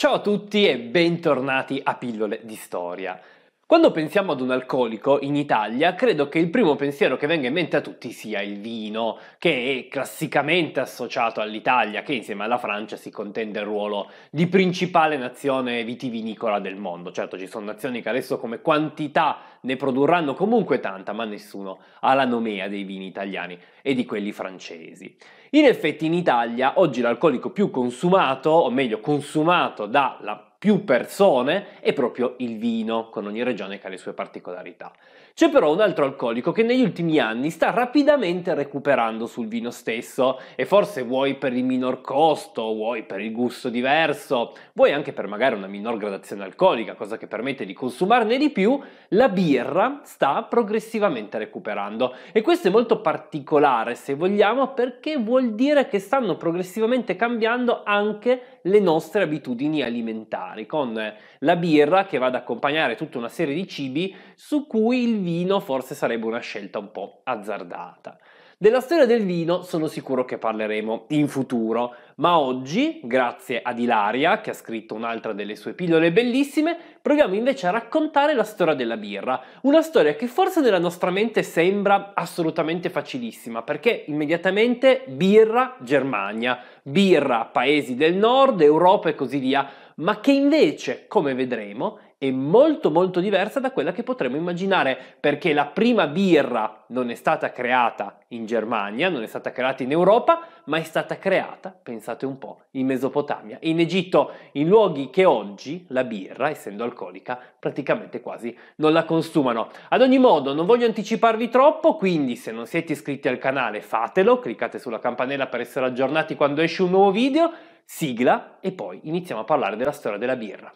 Ciao a tutti e bentornati a Pillole di Storia. Quando pensiamo ad un alcolico in Italia, credo che il primo pensiero che venga in mente a tutti sia il vino, che è classicamente associato all'Italia, che insieme alla Francia si contende il ruolo di principale nazione vitivinicola del mondo. Certo, ci sono nazioni che adesso come quantità ne produrranno comunque tanta, ma nessuno ha la nomea dei vini italiani e di quelli francesi. In effetti in Italia oggi l'alcolico più consumato, o meglio consumato dalla più persone e proprio il vino, con ogni regione che ha le sue particolarità. C'è però un altro alcolico che negli ultimi anni sta rapidamente recuperando sul vino stesso e forse vuoi per il minor costo, vuoi per il gusto diverso, vuoi anche per magari una minor gradazione alcolica, cosa che permette di consumarne di più, la birra sta progressivamente recuperando e questo è molto particolare se vogliamo perché vuol dire che stanno progressivamente cambiando anche le nostre abitudini alimentari con la birra che va ad accompagnare tutta una serie di cibi su cui il vino vino forse sarebbe una scelta un po' azzardata. Della storia del vino sono sicuro che parleremo in futuro, ma oggi, grazie ad Ilaria, che ha scritto un'altra delle sue pillole bellissime, proviamo invece a raccontare la storia della birra. Una storia che forse nella nostra mente sembra assolutamente facilissima, perché immediatamente birra Germania, birra paesi del nord, Europa e così via, ma che invece, come vedremo, è molto molto diversa da quella che potremmo immaginare, perché la prima birra non è stata creata in Germania, non è stata creata in Europa, ma è stata creata, pensate un po', in Mesopotamia, in Egitto, in luoghi che oggi la birra, essendo alcolica, praticamente quasi non la consumano. Ad ogni modo, non voglio anticiparvi troppo, quindi se non siete iscritti al canale fatelo, cliccate sulla campanella per essere aggiornati quando esce un nuovo video, sigla e poi iniziamo a parlare della storia della birra.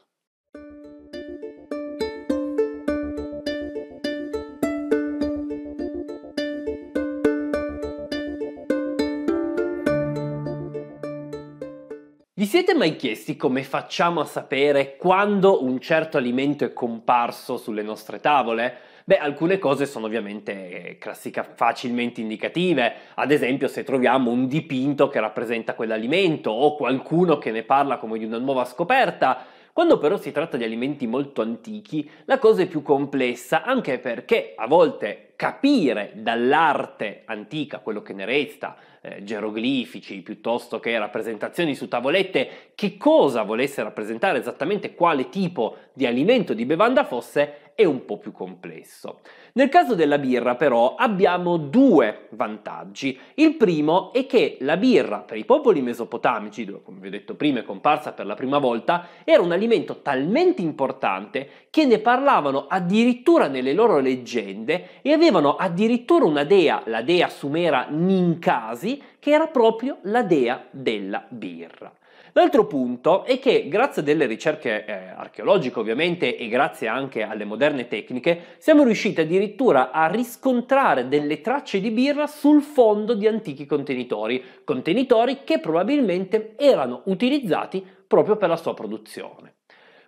Vi siete mai chiesti come facciamo a sapere quando un certo alimento è comparso sulle nostre tavole? Beh, alcune cose sono ovviamente eh, classica, facilmente indicative, ad esempio se troviamo un dipinto che rappresenta quell'alimento o qualcuno che ne parla come di una nuova scoperta. Quando però si tratta di alimenti molto antichi, la cosa è più complessa, anche perché a volte capire dall'arte antica quello che ne resta, eh, geroglifici piuttosto che rappresentazioni su tavolette, che cosa volesse rappresentare esattamente quale tipo di alimento di bevanda fosse, è un po' più complesso. Nel caso della birra però abbiamo due vantaggi. Il primo è che la birra per i popoli mesopotamici, dove come vi ho detto prima è comparsa per la prima volta, era un alimento talmente importante che ne parlavano addirittura nelle loro leggende e avevano avevano addirittura una dea, la dea sumera Ninkasi, che era proprio la dea della birra. L'altro punto è che grazie a delle ricerche eh, archeologiche ovviamente e grazie anche alle moderne tecniche siamo riusciti addirittura a riscontrare delle tracce di birra sul fondo di antichi contenitori, contenitori che probabilmente erano utilizzati proprio per la sua produzione.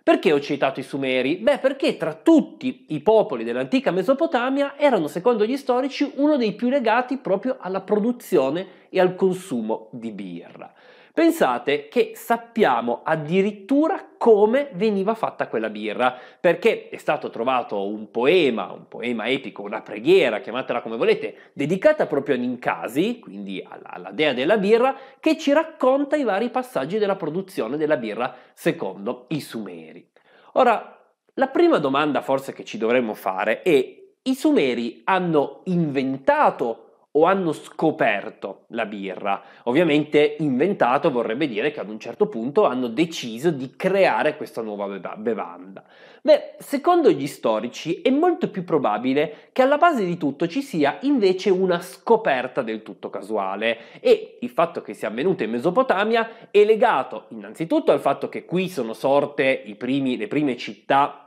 Perché ho citato i Sumeri? Beh, perché tra tutti i popoli dell'antica Mesopotamia erano, secondo gli storici, uno dei più legati proprio alla produzione e al consumo di birra. Pensate che sappiamo addirittura come veniva fatta quella birra, perché è stato trovato un poema, un poema epico, una preghiera, chiamatela come volete, dedicata proprio a Ninkasi, quindi alla, alla dea della birra, che ci racconta i vari passaggi della produzione della birra secondo i Sumeri. Ora, la prima domanda forse che ci dovremmo fare è i Sumeri hanno inventato o hanno scoperto la birra. Ovviamente inventato vorrebbe dire che ad un certo punto hanno deciso di creare questa nuova bevanda. Beh, secondo gli storici è molto più probabile che alla base di tutto ci sia invece una scoperta del tutto casuale e il fatto che sia avvenuta in Mesopotamia è legato innanzitutto al fatto che qui sono sorte primi, le prime città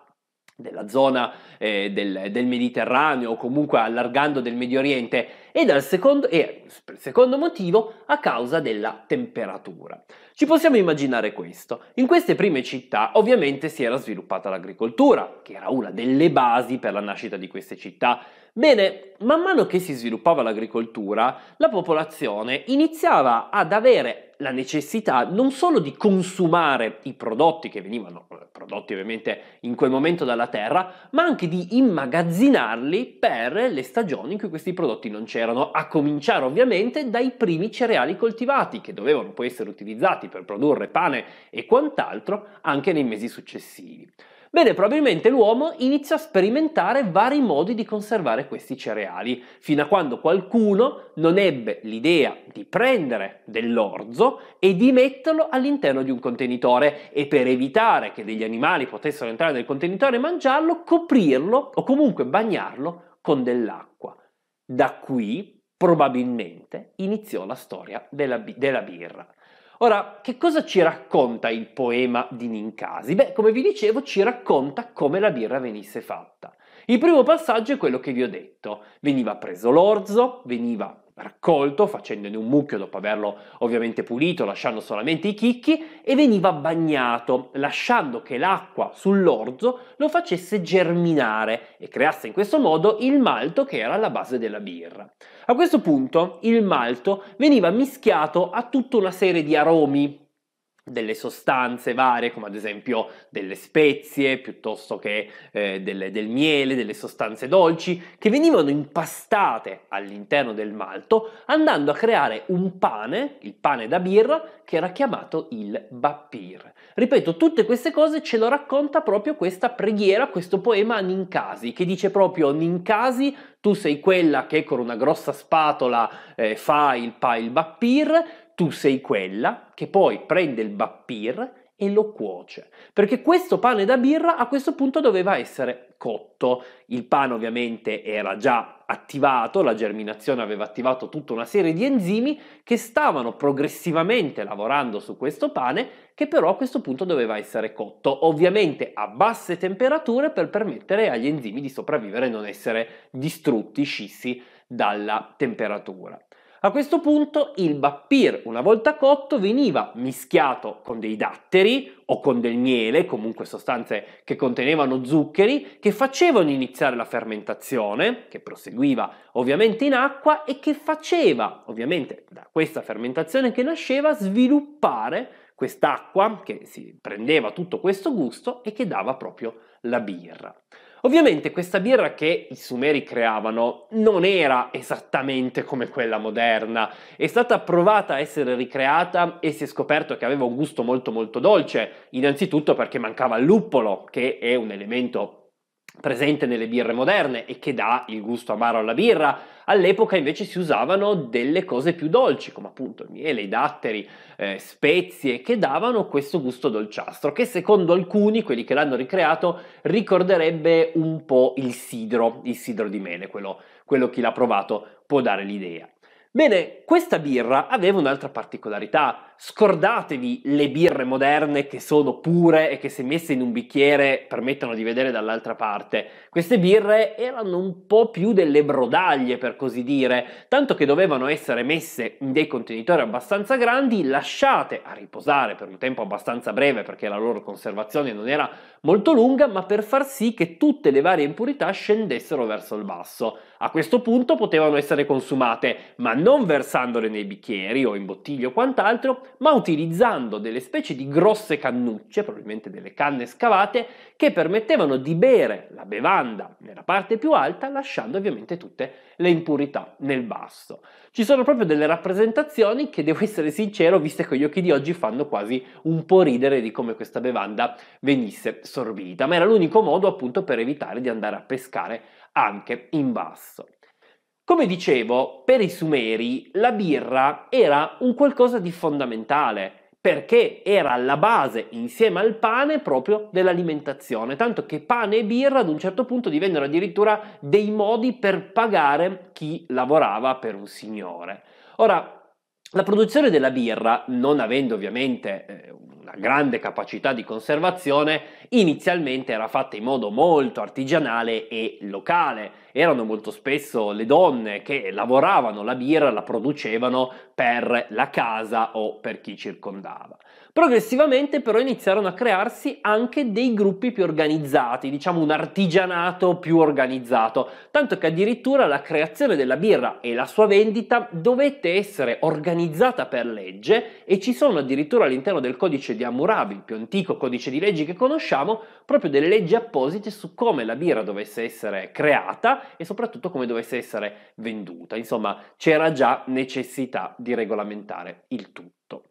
della zona eh, del, del, Mediterraneo o comunque allargando del Medio Oriente e dal secondo, e, secondo motivo a causa della temperatura. Ci possiamo immaginare questo. In queste prime città ovviamente si era sviluppata l'agricoltura, che era una delle basi per la nascita di queste città, Bene, man mano che si sviluppava l'agricoltura, la popolazione iniziava ad avere la necessità non solo di consumare i prodotti che venivano eh, prodotti ovviamente in quel momento dalla terra, ma anche di immagazzinarli per le stagioni in cui questi prodotti non c'erano, a cominciare ovviamente dai primi cereali coltivati che dovevano poi essere utilizzati per produrre pane e quant'altro anche nei mesi successivi. Bene, probabilmente l'uomo inizia a sperimentare vari modi di conservare questi cereali, fino a quando qualcuno non ebbe l'idea di prendere dell'orzo e di metterlo all'interno di un contenitore e per evitare che degli animali potessero entrare nel contenitore e mangiarlo, coprirlo o comunque bagnarlo con dell'acqua. Da qui probabilmente iniziò la storia della, bi- della birra. Ora, che cosa ci racconta il poema di Nincasi? Beh, come vi dicevo, ci racconta come la birra venisse fatta. Il primo passaggio è quello che vi ho detto. Veniva preso l'orzo, veniva raccolto facendone un mucchio dopo averlo ovviamente pulito, lasciando solamente i chicchi e veniva bagnato, lasciando che l'acqua sull'orzo lo facesse germinare e creasse in questo modo il malto che era la base della birra. A questo punto il malto veniva mischiato a tutta una serie di aromi delle sostanze varie, come ad esempio delle spezie, piuttosto che eh, delle, del miele, delle sostanze dolci, che venivano impastate all'interno del malto, andando a creare un pane, il pane da birra, che era chiamato il Bappir. Ripeto, tutte queste cose ce lo racconta proprio questa preghiera, questo poema a Ninkasi, che dice proprio Ninkasi, tu sei quella che con una grossa spatola eh, fa il, pa, il Bappir, tu sei quella che poi prende il bappir e lo cuoce, perché questo pane da birra a questo punto doveva essere cotto. Il pane ovviamente era già attivato, la germinazione aveva attivato tutta una serie di enzimi che stavano progressivamente lavorando su questo pane, che però a questo punto doveva essere cotto, ovviamente a basse temperature per permettere agli enzimi di sopravvivere e non essere distrutti, scissi dalla temperatura. A questo punto il bappir, una volta cotto, veniva mischiato con dei datteri o con del miele, comunque sostanze che contenevano zuccheri, che facevano iniziare la fermentazione, che proseguiva ovviamente in acqua e che faceva, ovviamente da questa fermentazione che nasceva, sviluppare quest'acqua che si prendeva tutto questo gusto e che dava proprio la birra. Ovviamente questa birra che i Sumeri creavano non era esattamente come quella moderna, è stata provata a essere ricreata e si è scoperto che aveva un gusto molto molto dolce, innanzitutto perché mancava il luppolo, che è un elemento presente nelle birre moderne e che dà il gusto amaro alla birra. All'epoca invece si usavano delle cose più dolci, come appunto il miele, i datteri, eh, spezie, che davano questo gusto dolciastro, che secondo alcuni, quelli che l'hanno ricreato, ricorderebbe un po' il sidro, il sidro di mele, quello, quello chi l'ha provato può dare l'idea. Bene, questa birra aveva un'altra particolarità Scordatevi le birre moderne che sono pure e che se messe in un bicchiere permettono di vedere dall'altra parte. Queste birre erano un po' più delle brodaglie per così dire, tanto che dovevano essere messe in dei contenitori abbastanza grandi, lasciate a riposare per un tempo abbastanza breve perché la loro conservazione non era molto lunga, ma per far sì che tutte le varie impurità scendessero verso il basso. A questo punto potevano essere consumate, ma non versandole nei bicchieri o in bottiglie o quant'altro, ma utilizzando delle specie di grosse cannucce, probabilmente delle canne scavate, che permettevano di bere la bevanda nella parte più alta, lasciando ovviamente tutte le impurità nel basso. Ci sono proprio delle rappresentazioni che, devo essere sincero, viste con gli occhi di oggi, fanno quasi un po' ridere di come questa bevanda venisse sorbita, ma era l'unico modo appunto per evitare di andare a pescare anche in basso. Come dicevo, per i Sumeri la birra era un qualcosa di fondamentale perché era alla base, insieme al pane, proprio dell'alimentazione, tanto che pane e birra ad un certo punto divennero addirittura dei modi per pagare chi lavorava per un signore. Ora, la produzione della birra, non avendo ovviamente eh, una grande capacità di conservazione, inizialmente era fatta in modo molto artigianale e locale erano molto spesso le donne che lavoravano la birra, la producevano per la casa o per chi circondava. Progressivamente però iniziarono a crearsi anche dei gruppi più organizzati, diciamo un artigianato più organizzato, tanto che addirittura la creazione della birra e la sua vendita dovette essere organizzata per legge e ci sono addirittura all'interno del codice di Amurabi, il più antico codice di leggi che conosciamo, proprio delle leggi apposite su come la birra dovesse essere creata e soprattutto come dovesse essere venduta. Insomma, c'era già necessità di regolamentare il tutto.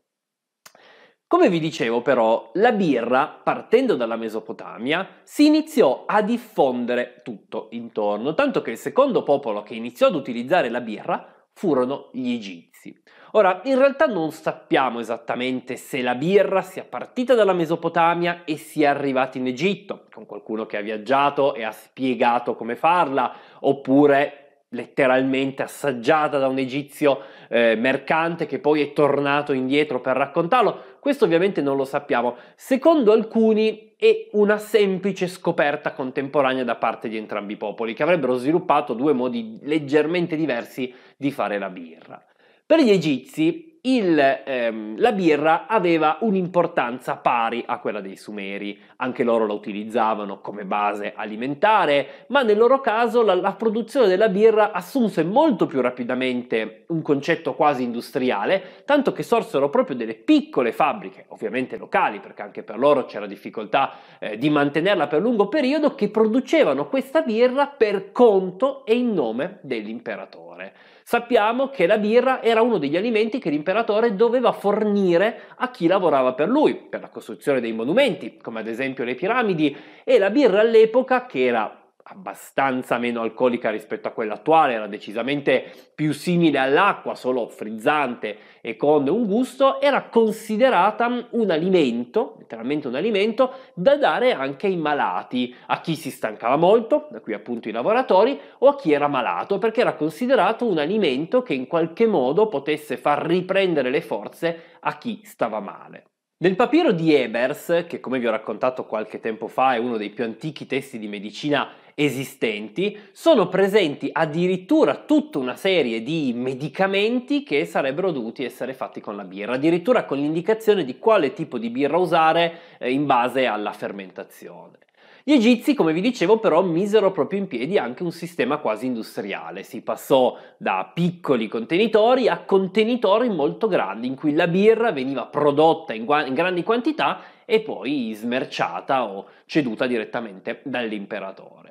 Come vi dicevo però, la birra, partendo dalla Mesopotamia, si iniziò a diffondere tutto intorno, tanto che il secondo popolo che iniziò ad utilizzare la birra furono gli Egiti egizi. Ora, in realtà non sappiamo esattamente se la birra sia partita dalla Mesopotamia e sia arrivata in Egitto, con qualcuno che ha viaggiato e ha spiegato come farla, oppure letteralmente assaggiata da un egizio eh, mercante che poi è tornato indietro per raccontarlo. Questo ovviamente non lo sappiamo. Secondo alcuni è una semplice scoperta contemporanea da parte di entrambi i popoli, che avrebbero sviluppato due modi leggermente diversi di fare la birra. Per gli egizi il, ehm, la birra aveva un'importanza pari a quella dei sumeri, anche loro la utilizzavano come base alimentare, ma nel loro caso la, la produzione della birra assunse molto più rapidamente un concetto quasi industriale, tanto che sorsero proprio delle piccole fabbriche, ovviamente locali, perché anche per loro c'era difficoltà eh, di mantenerla per lungo periodo, che producevano questa birra per conto e in nome dell'imperatore. Sappiamo che la birra era uno degli alimenti che l'imperatore doveva fornire a chi lavorava per lui, per la costruzione dei monumenti, come ad esempio le piramidi, e la birra all'epoca, che era abbastanza meno alcolica rispetto a quella attuale, era decisamente più simile all'acqua, solo frizzante e con un gusto, era considerata un alimento, letteralmente un alimento, da dare anche ai malati, a chi si stancava molto, da qui appunto i lavoratori, o a chi era malato, perché era considerato un alimento che in qualche modo potesse far riprendere le forze a chi stava male. Nel papiro di Ebers, che come vi ho raccontato qualche tempo fa è uno dei più antichi testi di medicina esistenti, sono presenti addirittura tutta una serie di medicamenti che sarebbero dovuti essere fatti con la birra, addirittura con l'indicazione di quale tipo di birra usare eh, in base alla fermentazione. Gli egizi, come vi dicevo, però misero proprio in piedi anche un sistema quasi industriale. Si passò da piccoli contenitori a contenitori molto grandi, in cui la birra veniva prodotta in, in grandi quantità e poi smerciata o ceduta direttamente dall'imperatore.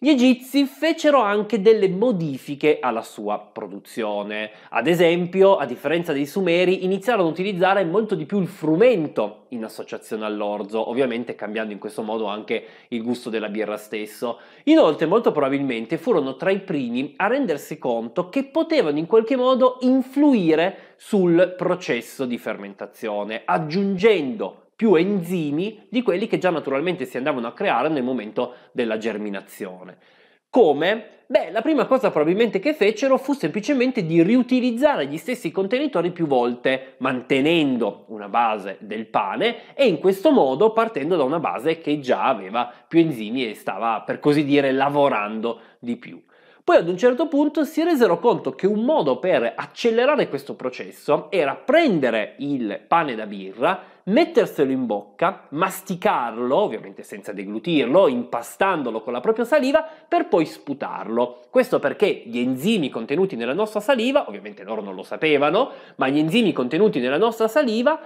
Gli egizi fecero anche delle modifiche alla sua produzione. Ad esempio, a differenza dei sumeri, iniziarono ad utilizzare molto di più il frumento in associazione all'orzo, ovviamente cambiando in questo modo anche il gusto della birra stesso. Inoltre, molto probabilmente furono tra i primi a rendersi conto che potevano in qualche modo influire sul processo di fermentazione, aggiungendo più enzimi di quelli che già naturalmente si andavano a creare nel momento della germinazione. Come? Beh, la prima cosa probabilmente che fecero fu semplicemente di riutilizzare gli stessi contenitori più volte, mantenendo una base del pane e in questo modo partendo da una base che già aveva più enzimi e stava, per così dire, lavorando di più. Poi ad un certo punto si resero conto che un modo per accelerare questo processo era prendere il pane da birra metterselo in bocca, masticarlo, ovviamente senza deglutirlo, impastandolo con la propria saliva, per poi sputarlo. Questo perché gli enzimi contenuti nella nostra saliva, ovviamente loro non lo sapevano, ma gli enzimi contenuti nella nostra saliva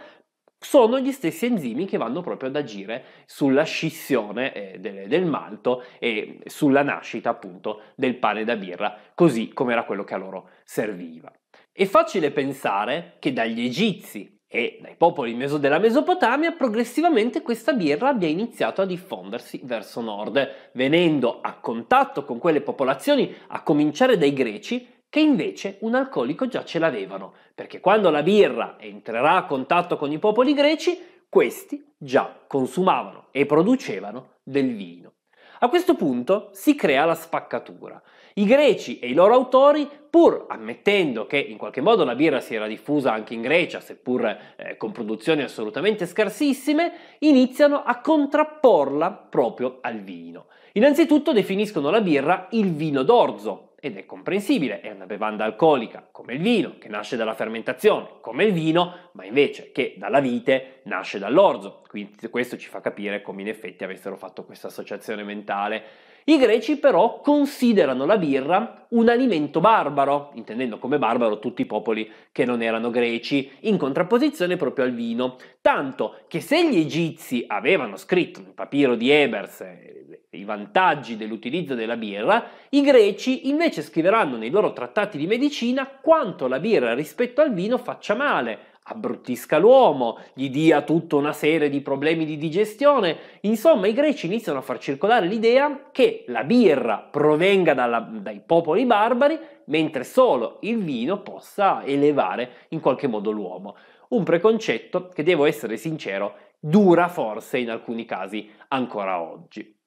sono gli stessi enzimi che vanno proprio ad agire sulla scissione eh, del malto e sulla nascita appunto del pane da birra, così come era quello che a loro serviva. È facile pensare che dagli egizi e dai popoli meso della Mesopotamia, progressivamente questa birra abbia iniziato a diffondersi verso nord, venendo a contatto con quelle popolazioni, a cominciare dai greci, che invece un alcolico già ce l'avevano, perché quando la birra entrerà a contatto con i popoli greci, questi già consumavano e producevano del vino. A questo punto si crea la spaccatura. I greci e i loro autori, pur ammettendo che in qualche modo la birra si era diffusa anche in Grecia, seppur eh, con produzioni assolutamente scarsissime, iniziano a contrapporla proprio al vino. Innanzitutto definiscono la birra il vino d'orzo, ed è comprensibile, è una bevanda alcolica come il vino, che nasce dalla fermentazione, come il vino, ma invece che dalla vite nasce dall'orzo. Quindi questo ci fa capire come in effetti avessero fatto questa associazione mentale i greci però considerano la birra un alimento barbaro, intendendo come barbaro tutti i popoli che non erano greci, in contrapposizione proprio al vino, tanto che se gli egizi avevano scritto nel papiro di Ebers i vantaggi dell'utilizzo della birra, i greci invece scriveranno nei loro trattati di medicina quanto la birra rispetto al vino faccia male, abbruttisca l'uomo, gli dia tutta una serie di problemi di digestione. Insomma, i greci iniziano a far circolare l'idea che la birra provenga dalla, dai popoli barbari, mentre solo il vino possa elevare in qualche modo l'uomo. Un preconcetto che, devo essere sincero, dura forse in alcuni casi ancora oggi.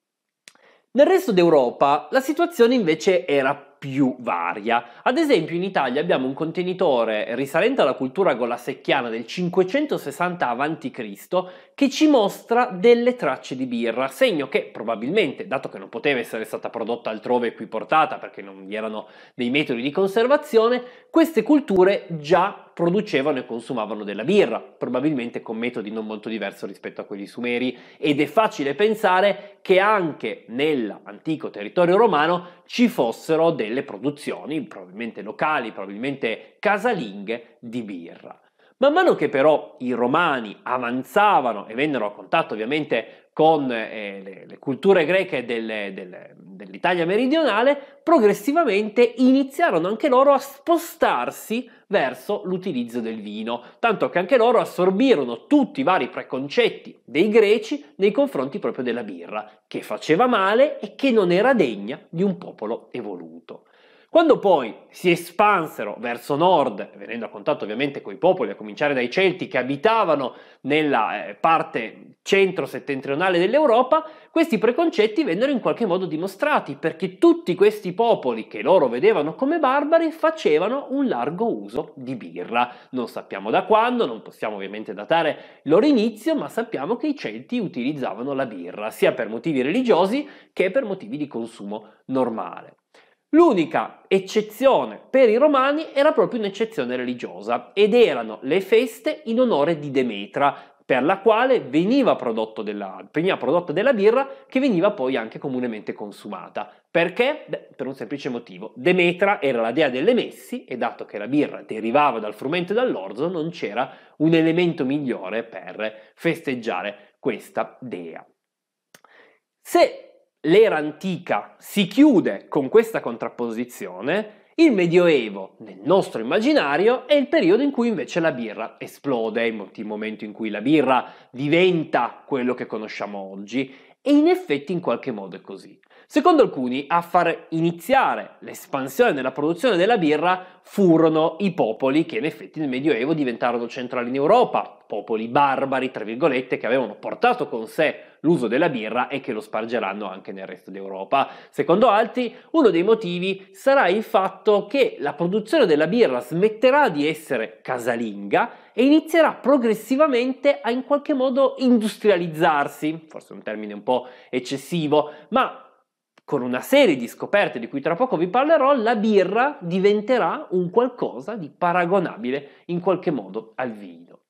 Nel resto d'Europa la situazione invece era più varia. Ad esempio in Italia abbiamo un contenitore risalente alla cultura golasecchiana del 560 a.C che ci mostra delle tracce di birra, segno che probabilmente, dato che non poteva essere stata prodotta altrove e qui portata perché non vi erano dei metodi di conservazione, queste culture già producevano e consumavano della birra, probabilmente con metodi non molto diversi rispetto a quelli sumeri ed è facile pensare che anche nell'antico territorio romano ci fossero delle produzioni, probabilmente locali, probabilmente casalinghe, di birra. Man mano che però i romani avanzavano e vennero a contatto ovviamente con eh, le, le, culture greche del, del, dell'Italia meridionale, progressivamente iniziarono anche loro a spostarsi verso l'utilizzo del vino, tanto che anche loro assorbirono tutti i vari preconcetti dei greci nei confronti proprio della birra, che faceva male e che non era degna di un popolo evoluto. Quando poi si espansero verso nord, venendo a contatto ovviamente con i popoli, a cominciare dai Celti che abitavano nella eh, parte centro-settentrionale dell'Europa, questi preconcetti vennero in qualche modo dimostrati perché tutti questi popoli che loro vedevano come barbari facevano un largo uso di birra. Non sappiamo da quando, non possiamo ovviamente datare loro inizio, ma sappiamo che i Celti utilizzavano la birra sia per motivi religiosi che per motivi di consumo normale. L'unica eccezione per i romani era proprio un'eccezione religiosa ed erano le feste in onore di Demetra, per la quale veniva, della, veniva prodotta della birra che veniva poi anche comunemente consumata. Perché? Beh, per un semplice motivo. Demetra era la dea delle messi e dato che la birra derivava dal frumento e dall'orzo non c'era un elemento migliore per festeggiare questa dea. Se l'era antica si chiude con questa contrapposizione, il Medioevo, nel nostro immaginario, è il periodo in cui invece la birra esplode, il momento in cui la birra diventa quello che conosciamo oggi, e in effetti in qualche modo è così. Secondo alcuni, a far iniziare l'espansione della produzione della birra furono i popoli che in effetti nel Medioevo diventarono centrali in Europa, popoli barbari, tra virgolette, che avevano portato con sé l'uso della birra e che lo spargeranno anche nel resto d'Europa. Secondo altri, uno dei motivi sarà il fatto che la produzione della birra smetterà di essere casalinga e inizierà progressivamente a in qualche modo industrializzarsi, forse un termine un po' eccessivo, ma con una serie di scoperte di cui tra poco vi parlerò, la birra diventerà un qualcosa di paragonabile in qualche modo al vino.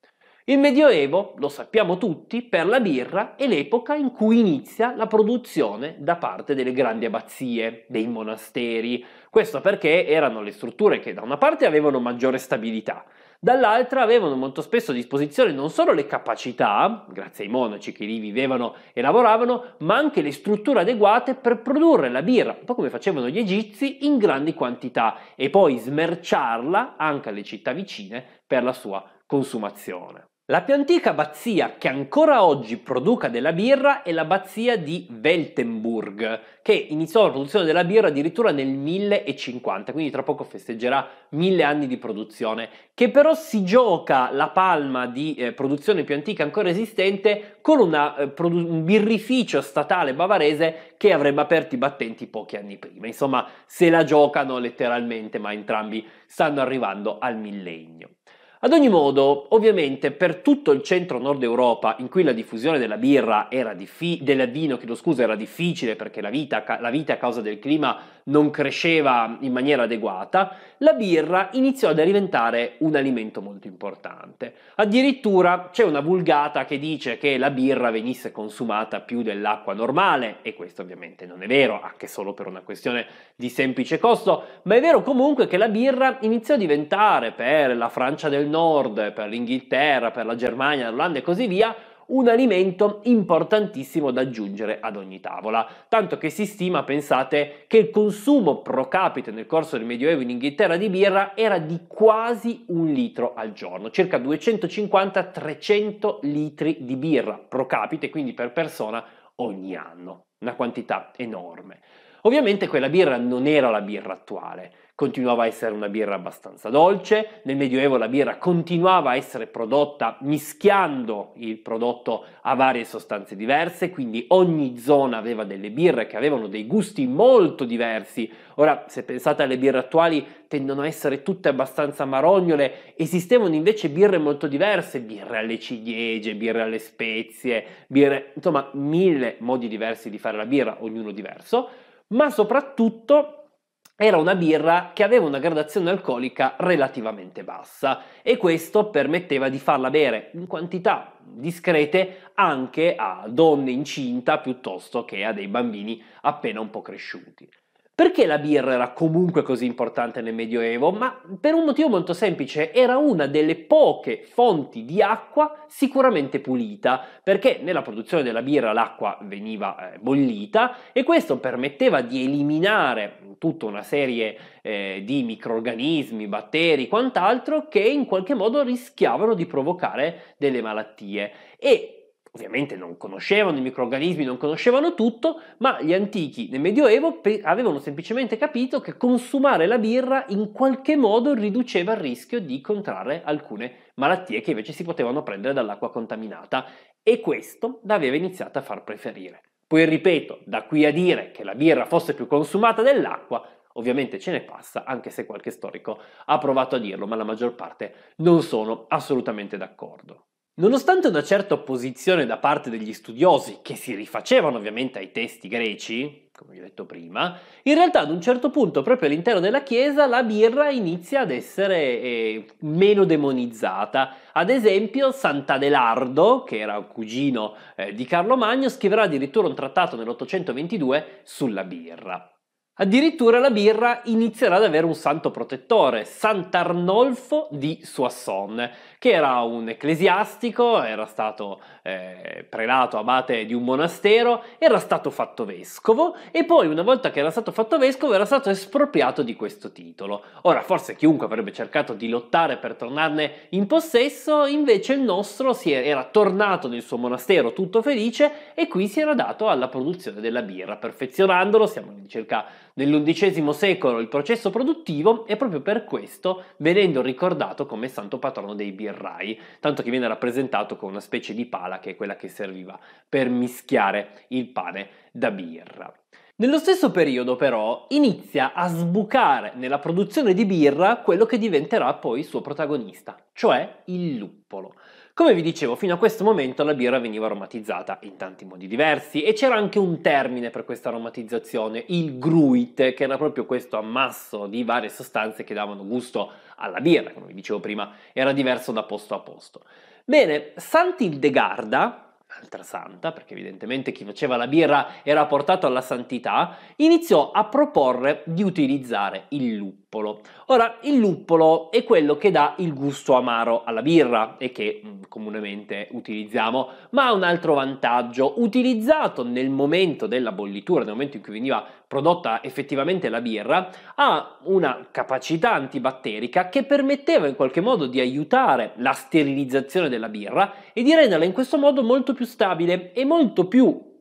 Il Medioevo, lo sappiamo tutti, per la birra è l'epoca in cui inizia la produzione da parte delle grandi abbazie, dei monasteri. Questo perché erano le strutture che da una parte avevano maggiore stabilità dall'altra avevano molto spesso a disposizione non solo le capacità, grazie ai monaci che lì vivevano e lavoravano, ma anche le strutture adeguate per produrre la birra, un po' come facevano gli egizi, in grandi quantità e poi smerciarla anche alle città vicine per la sua consumazione. La più antica abbazia che ancora oggi produca della birra è l'abbazia di Weltenburg, che iniziò la produzione della birra addirittura nel 1050, quindi tra poco festeggerà mille anni di produzione, che però si gioca la palma di eh, produzione più antica ancora esistente con una, eh, produ- un birrificio statale bavarese che avrebbe aperto i battenti pochi anni prima. Insomma, se la giocano letteralmente, ma entrambi stanno arrivando al millennio. Ad ogni modo, ovviamente per tutto il centro-nord Europa, in cui la diffusione della birra era diffi- del vino, chiedo scusa, era difficile perché la vita, la vita a causa del clima non cresceva in maniera adeguata, la birra iniziò a diventare un alimento molto importante. Addirittura c'è una vulgata che dice che la birra venisse consumata più dell'acqua normale, e questo ovviamente non è vero, anche solo per una questione di semplice costo, ma è vero comunque che la birra iniziò a diventare per la Francia del Nord, per l'Inghilterra, per la Germania, l'Olanda e così via, un alimento importantissimo da aggiungere ad ogni tavola, tanto che si stima, pensate, che il consumo pro capite nel corso del Medioevo in Inghilterra di birra era di quasi un litro al giorno, circa 250-300 litri di birra pro capite, quindi per persona ogni anno, una quantità enorme. Ovviamente quella birra non era la birra attuale, continuava a essere una birra abbastanza dolce, nel Medioevo la birra continuava a essere prodotta mischiando il prodotto a varie sostanze diverse, quindi ogni zona aveva delle birre che avevano dei gusti molto diversi. Ora, se pensate alle birre attuali, tendono a essere tutte abbastanza marognole, esistevano invece birre molto diverse, birre alle ciliegie, birre alle spezie, birre, insomma, mille modi diversi di fare la birra, ognuno diverso ma soprattutto era una birra che aveva una gradazione alcolica relativamente bassa e questo permetteva di farla bere in quantità discrete anche a donne incinta piuttosto che a dei bambini appena un po' cresciuti. Perché la birra era comunque così importante nel Medioevo? Ma per un motivo molto semplice, era una delle poche fonti di acqua sicuramente pulita, perché nella produzione della birra l'acqua veniva eh, bollita e questo permetteva di eliminare tutta una serie eh, di microrganismi, batteri, quant'altro che in qualche modo rischiavano di provocare delle malattie. E Ovviamente non conoscevano i microorganismi, non conoscevano tutto, ma gli antichi nel Medioevo avevano semplicemente capito che consumare la birra in qualche modo riduceva il rischio di contrarre alcune malattie che invece si potevano prendere dall'acqua contaminata e questo l'aveva iniziato a far preferire. Poi ripeto, da qui a dire che la birra fosse più consumata dell'acqua, ovviamente ce ne passa, anche se qualche storico ha provato a dirlo, ma la maggior parte non sono assolutamente d'accordo. Nonostante una certa opposizione da parte degli studiosi, che si rifacevano ovviamente ai testi greci, come vi ho detto prima, in realtà ad un certo punto, proprio all'interno della Chiesa, la birra inizia ad essere eh, meno demonizzata. Ad esempio, Sant'Adelardo, che era cugino eh, di Carlo Magno, scriverà addirittura un trattato nell'822 sulla birra. Addirittura la birra inizierà ad avere un santo protettore, Sant'Arnolfo di Soissons, che era un ecclesiastico, era stato eh, prelato abate di un monastero, era stato fatto vescovo e poi una volta che era stato fatto vescovo era stato espropriato di questo titolo. Ora forse chiunque avrebbe cercato di lottare per tornarne in possesso, invece il nostro si era tornato nel suo monastero tutto felice e qui si era dato alla produzione della birra, perfezionandolo, siamo in circa Nell'undicesimo secolo il processo produttivo è proprio per questo venendo ricordato come santo patrono dei birrai, tanto che viene rappresentato con una specie di pala che è quella che serviva per mischiare il pane da birra. Nello stesso periodo però inizia a sbucare nella produzione di birra quello che diventerà poi il suo protagonista, cioè il luppolo. Come vi dicevo, fino a questo momento la birra veniva aromatizzata in tanti modi diversi e c'era anche un termine per questa aromatizzazione, il gruit, che era proprio questo ammasso di varie sostanze che davano gusto alla birra, come vi dicevo prima, era diverso da posto a posto. Bene, de Garda, altra santa, perché evidentemente chi faceva la birra era portato alla santità, iniziò a proporre di utilizzare il luppolo. Ora, il luppolo è quello che dà il gusto amaro alla birra e che mm, comunemente utilizziamo, ma ha un altro vantaggio. Utilizzato nel momento della bollitura, nel momento in cui veniva prodotta effettivamente la birra, ha una capacità antibatterica che permetteva in qualche modo di aiutare la sterilizzazione della birra e di renderla in questo modo molto più stabile e molto più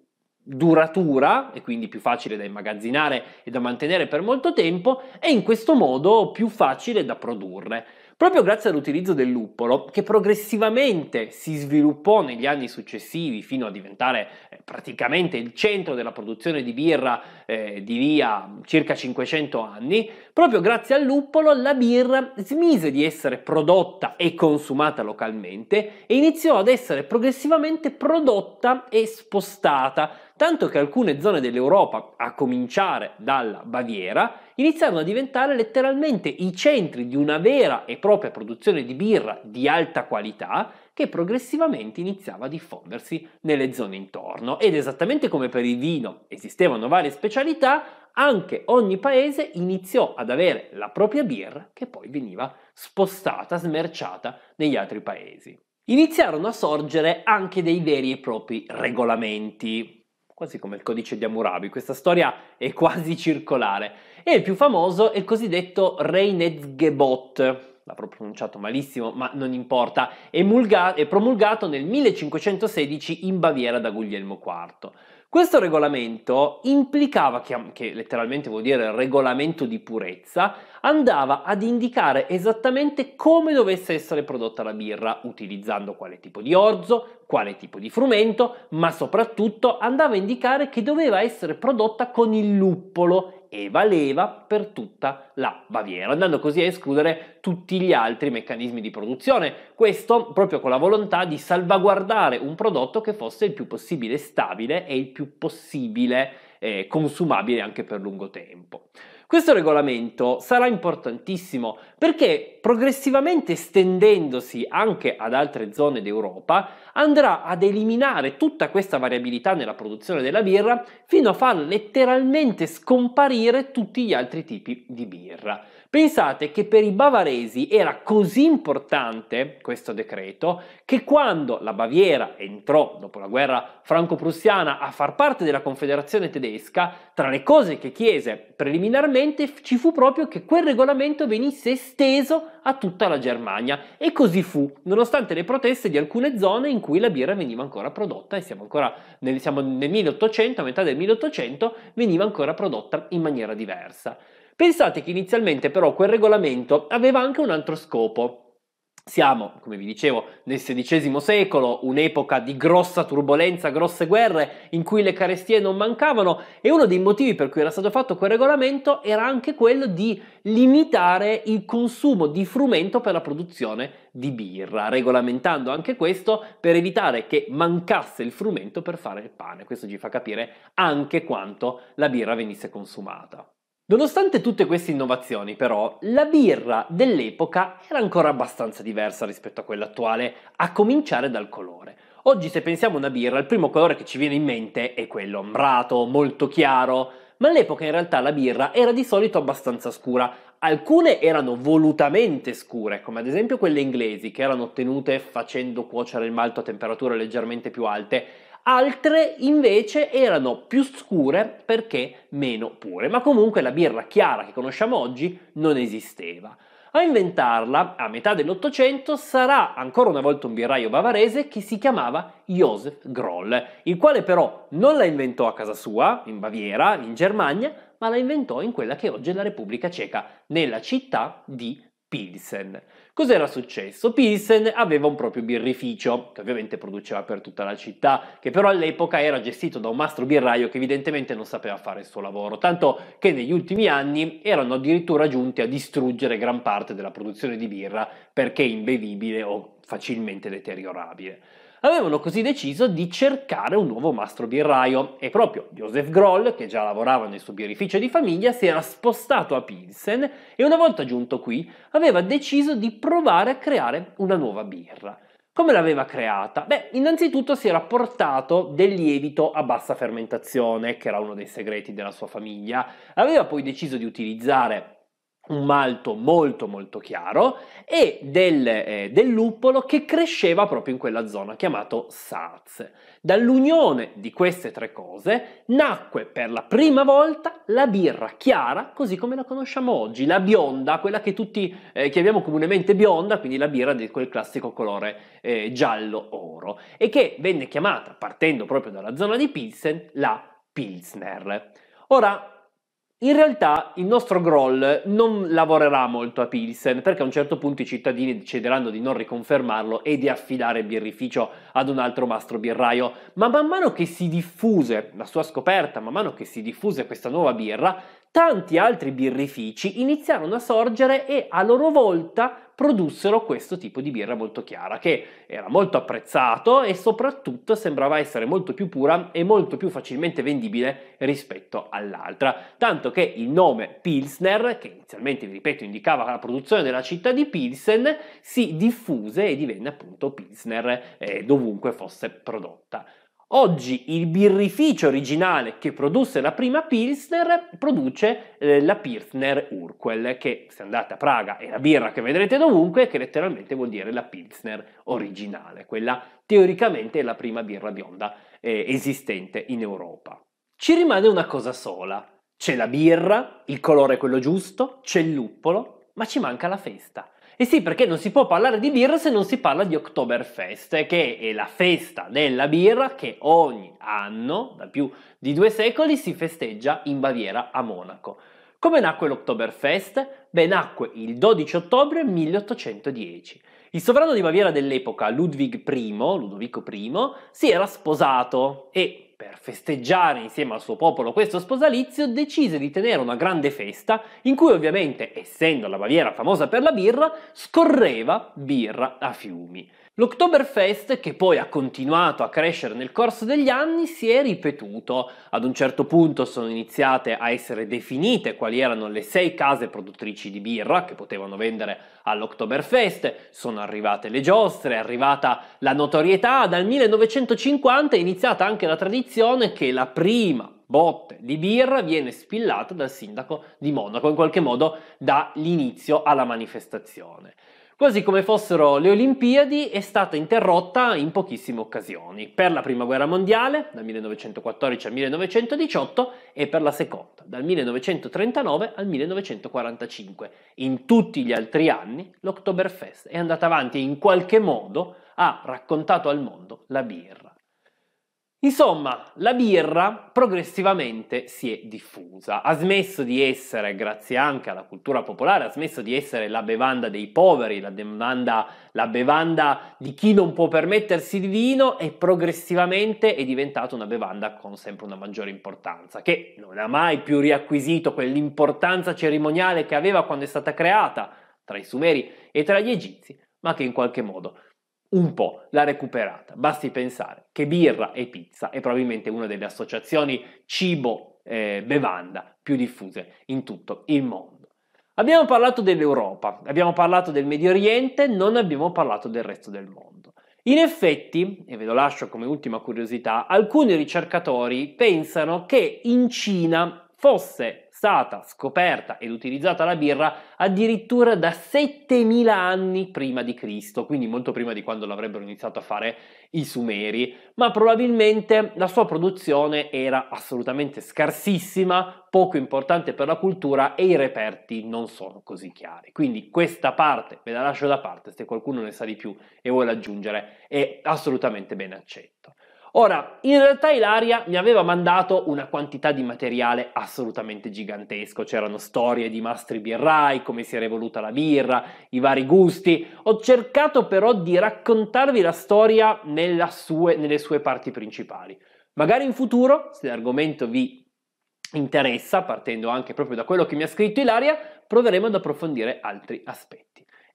duratura e quindi più facile da immagazzinare e da mantenere per molto tempo e in questo modo più facile da produrre. Proprio grazie all'utilizzo del luppolo, che progressivamente si sviluppò negli anni successivi fino a diventare praticamente il centro della produzione di birra eh, di via circa 500 anni, proprio grazie al luppolo la birra smise di essere prodotta e consumata localmente e iniziò ad essere progressivamente prodotta e spostata tanto che alcune zone dell'Europa, a cominciare dalla Baviera, iniziarono a diventare letteralmente i centri di una vera e propria produzione di birra di alta qualità che progressivamente iniziava a diffondersi nelle zone intorno. Ed esattamente come per il vino esistevano varie specialità, anche ogni paese iniziò ad avere la propria birra che poi veniva spostata, smerciata negli altri paesi. Iniziarono a sorgere anche dei veri e propri regolamenti quasi come il codice di Amurabi, questa storia è quasi circolare. E il più famoso è il cosiddetto Reinetgebot, l'avrò pronunciato malissimo, ma non importa, è, mulga- è promulgato nel 1516 in Baviera da Guglielmo IV. Questo regolamento implicava, che, letteralmente vuol dire regolamento di purezza, andava ad indicare esattamente come dovesse essere prodotta la birra, utilizzando quale tipo di orzo, quale tipo di frumento, ma soprattutto andava a indicare che doveva essere prodotta con il luppolo e valeva per tutta la Baviera, andando così a escludere tutti gli altri meccanismi di produzione. Questo proprio con la volontà di salvaguardare un prodotto che fosse il più possibile stabile e il più possibile eh, consumabile anche per lungo tempo. Questo regolamento sarà importantissimo perché progressivamente estendendosi anche ad altre zone d'Europa andrà ad eliminare tutta questa variabilità nella produzione della birra fino a far letteralmente scomparire tutti gli altri tipi di birra. Pensate che per i bavaresi era così importante questo decreto che quando la Baviera entrò dopo la guerra franco-prussiana a far parte della Confederazione tedesca, tra le cose che chiese preliminarmente ci fu proprio che quel regolamento venisse esteso a tutta la Germania e così fu, nonostante le proteste di alcune zone in cui la birra veniva ancora prodotta e siamo ancora nel, siamo nel 1800, a metà del 1800 veniva ancora prodotta in maniera diversa. Pensate che inizialmente però quel regolamento aveva anche un altro scopo. Siamo, come vi dicevo, nel XVI secolo, un'epoca di grossa turbolenza, grosse guerre in cui le carestie non mancavano e uno dei motivi per cui era stato fatto quel regolamento era anche quello di limitare il consumo di frumento per la produzione di birra, regolamentando anche questo per evitare che mancasse il frumento per fare il pane. Questo ci fa capire anche quanto la birra venisse consumata. Nonostante tutte queste innovazioni, però, la birra dell'epoca era ancora abbastanza diversa rispetto a quella attuale, a cominciare dal colore. Oggi se pensiamo a una birra, il primo colore che ci viene in mente è quello ambrato, molto chiaro, ma all'epoca in realtà la birra era di solito abbastanza scura. Alcune erano volutamente scure, come ad esempio quelle inglesi, che erano ottenute facendo cuocere il malto a temperature leggermente più alte, altre invece erano più scure perché meno pure, ma comunque la birra chiara che conosciamo oggi non esisteva. A inventarla, a metà dell'Ottocento, sarà ancora una volta un birraio bavarese che si chiamava Josef Groll, il quale però non la inventò a casa sua, in Baviera, in Germania, ma la inventò in quella che oggi è la Repubblica Ceca, nella città di Pilsen. Cos'era successo? Pilsen aveva un proprio birrificio, che ovviamente produceva per tutta la città, che però all'epoca era gestito da un mastro birraio che evidentemente non sapeva fare il suo lavoro, tanto che negli ultimi anni erano addirittura giunti a distruggere gran parte della produzione di birra perché imbevibile o facilmente deteriorabile avevano così deciso di cercare un nuovo mastro birraio e proprio Joseph Groll, che già lavorava nel suo birrificio di famiglia, si era spostato a Pilsen e una volta giunto qui aveva deciso di provare a creare una nuova birra. Come l'aveva creata? Beh, innanzitutto si era portato del lievito a bassa fermentazione, che era uno dei segreti della sua famiglia. Aveva poi deciso di utilizzare un malto molto molto chiaro e del, eh, del, luppolo che cresceva proprio in quella zona chiamato Sarz. Dall'unione di queste tre cose nacque per la prima volta la birra chiara così come la conosciamo oggi, la bionda, quella che tutti eh, chiamiamo comunemente bionda, quindi la birra di quel classico colore eh, giallo-oro e che venne chiamata, partendo proprio dalla zona di Pilsen, la Pilsner. Ora, in realtà il nostro Groll non lavorerà molto a Pilsen perché a un certo punto i cittadini decideranno di non riconfermarlo e di affidare il birrificio ad un altro mastro birraio, ma man mano che si diffuse la sua scoperta, man mano che si diffuse questa nuova birra, tanti altri birrifici iniziarono a sorgere e a loro volta produssero questo tipo di birra molto chiara, che era molto apprezzato e soprattutto sembrava essere molto più pura e molto più facilmente vendibile rispetto all'altra. Tanto che il nome Pilsner, che inizialmente, vi ripeto, indicava la produzione della città di Pilsen, si diffuse e divenne appunto Pilsner eh, dovunque fosse prodotta. Oggi il birrificio originale che produsse la prima Pilsner produce eh, la Pilsner Urquell, che se andate a Praga è la birra che vedrete dovunque, che letteralmente vuol dire la Pilsner originale, quella teoricamente è la prima birra bionda eh, esistente in Europa. Ci rimane una cosa sola, c'è la birra, il colore è quello giusto, c'è il luppolo, ma ci manca la festa. E sì, perché non si può parlare di birra se non si parla di Oktoberfest, che è la festa della birra che ogni anno, da più di due secoli, si festeggia in Baviera a Monaco. Come nacque l'Oktoberfest? Beh, nacque il 12 ottobre 1810. Il sovrano di Baviera dell'epoca, Ludwig I, Ludovico I, si era sposato e per festeggiare insieme al suo popolo questo sposalizio, decise di tenere una grande festa in cui ovviamente, essendo la Baviera famosa per la birra, scorreva birra a fiumi. L'Oktoberfest, che poi ha continuato a crescere nel corso degli anni, si è ripetuto. Ad un certo punto sono iniziate a essere definite quali erano le sei case produttrici di birra che potevano vendere all'Oktoberfest, sono arrivate le giostre, è arrivata la notorietà, dal 1950 è iniziata anche la tradizione che la prima botte di birra viene spillata dal sindaco di Monaco, in qualche modo dà l'inizio alla manifestazione così come fossero le Olimpiadi, è stata interrotta in pochissime occasioni, per la Prima Guerra Mondiale, dal 1914 al 1918, e per la Seconda, dal 1939 al 1945. In tutti gli altri anni l'Oktoberfest è andata avanti e in qualche modo ha raccontato al mondo la birra. Insomma, la birra progressivamente si è diffusa, ha smesso di essere, grazie anche alla cultura popolare, ha smesso di essere la bevanda dei poveri, la bevanda, la bevanda di chi non può permettersi il vino e progressivamente è diventata una bevanda con sempre una maggiore importanza, che non ha mai più riacquisito quell'importanza cerimoniale che aveva quando è stata creata tra i Sumeri e tra gli Egizi, ma che in qualche modo un po' la recuperata. Basti pensare che birra e pizza è probabilmente una delle associazioni cibo-bevanda eh, più diffuse in tutto il mondo. Abbiamo parlato dell'Europa, abbiamo parlato del Medio Oriente, non abbiamo parlato del resto del mondo. In effetti, e ve lo lascio come ultima curiosità, alcuni ricercatori pensano che in Cina fosse apprezzata, scoperta ed utilizzata la birra addirittura da 7000 anni prima di Cristo, quindi molto prima di quando l'avrebbero iniziato a fare i Sumeri, ma probabilmente la sua produzione era assolutamente scarsissima, poco importante per la cultura e i reperti non sono così chiari. Quindi questa parte ve la lascio da parte, se qualcuno ne sa di più e vuole aggiungere, è assolutamente ben accetto. Ora, in realtà Ilaria mi aveva mandato una quantità di materiale assolutamente gigantesco, c'erano storie di mastri birrai, come si era evoluta la birra, i vari gusti, ho cercato però di raccontarvi la storia sue, nelle sue parti principali. Magari in futuro, se l'argomento vi interessa, partendo anche proprio da quello che mi ha scritto Ilaria, proveremo ad approfondire altri aspetti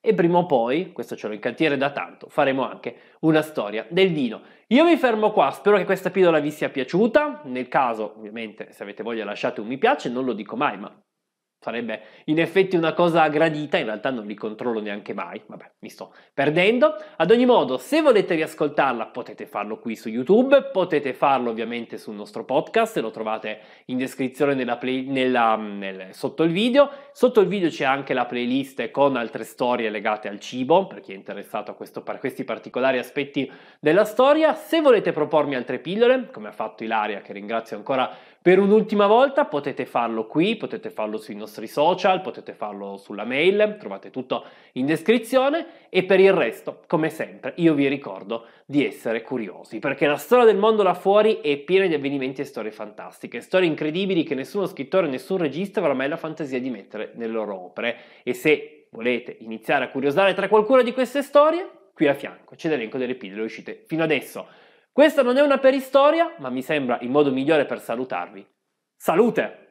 e prima o poi, questo ce l'ho in cantiere da tanto, faremo anche una storia del Dino. Io mi fermo qua, spero che questa pillola vi sia piaciuta, nel caso ovviamente se avete voglia lasciate un mi piace, non lo dico mai ma sarebbe in effetti una cosa gradita, in realtà non li controllo neanche mai, vabbè, mi sto perdendo. Ad ogni modo, se volete riascoltarla potete farlo qui su YouTube, potete farlo ovviamente sul nostro podcast, lo trovate in descrizione nella play, nella, mm, nel, sotto il video. Sotto il video c'è anche la playlist con altre storie legate al cibo, per chi è interessato a, questo, a questi particolari aspetti della storia. Se volete propormi altre pillole, come ha fatto Ilaria, che ringrazio ancora per un'ultima volta potete farlo qui, potete farlo sui nostri social, potete farlo sulla mail, trovate tutto in descrizione e per il resto, come sempre, io vi ricordo di essere curiosi, perché la storia del mondo là fuori è piena di avvenimenti e storie fantastiche, storie incredibili che nessuno scrittore, nessun regista avrà mai la fantasia di mettere nelle loro opere e se volete iniziare a curiosare tra qualcuna di queste storie, qui a fianco c'è l'elenco delle pillole uscite fino adesso. Questa non è una peristoria, ma mi sembra il modo migliore per salutarvi. Salute!